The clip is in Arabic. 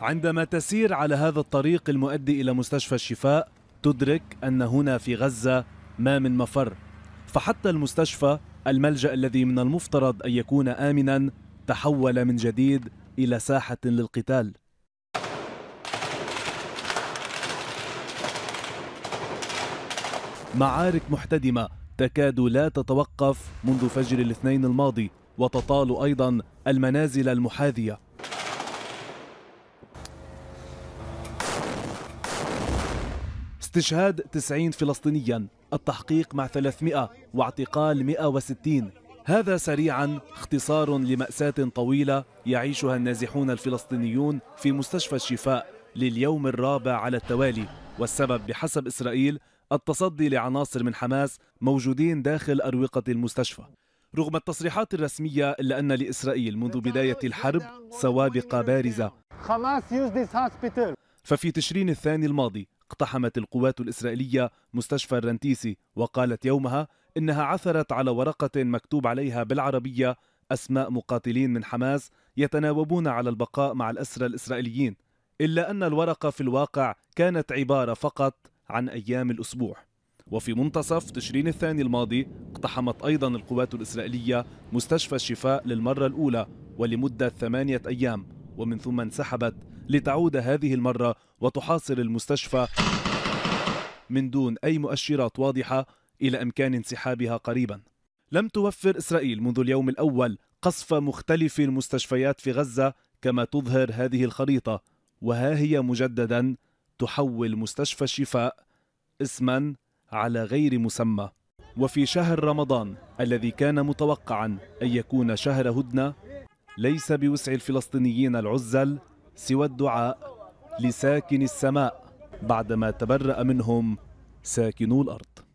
عندما تسير على هذا الطريق المؤدي إلى مستشفى الشفاء تدرك أن هنا في غزة ما من مفر فحتى المستشفى الملجأ الذي من المفترض أن يكون آمنا تحول من جديد إلى ساحة للقتال معارك محتدمة تكاد لا تتوقف منذ فجر الاثنين الماضي وتطال أيضا المنازل المحاذية استشهاد 90 فلسطينيا التحقيق مع 300 واعتقال 160 هذا سريعا اختصار لمأساة طويلة يعيشها النازحون الفلسطينيون في مستشفى الشفاء لليوم الرابع على التوالي والسبب بحسب إسرائيل التصدي لعناصر من حماس موجودين داخل أروقة المستشفى رغم التصريحات الرسمية إلا أن لإسرائيل منذ بداية الحرب سوابق بارزة ففي تشرين الثاني الماضي اقتحمت القوات الإسرائيلية مستشفى الرنتيسي وقالت يومها إنها عثرت على ورقة مكتوب عليها بالعربية أسماء مقاتلين من حماس يتناوبون على البقاء مع الأسرى الإسرائيليين إلا أن الورقة في الواقع كانت عبارة فقط عن أيام الأسبوع وفي منتصف تشرين الثاني الماضي اقتحمت أيضا القوات الإسرائيلية مستشفى الشفاء للمرة الأولى ولمدة ثمانية أيام ومن ثم انسحبت لتعود هذه المرة وتحاصر المستشفى من دون أي مؤشرات واضحة إلى إمكان انسحابها قريبا لم توفر إسرائيل منذ اليوم الأول قصف مختلف المستشفيات في غزة كما تظهر هذه الخريطة وها هي مجددا تحول مستشفى الشفاء اسما على غير مسمى وفي شهر رمضان الذي كان متوقعا أن يكون شهر هدنة ليس بوسع الفلسطينيين العزل سوى الدعاء لساكن السماء بعدما تبرأ منهم ساكنو الأرض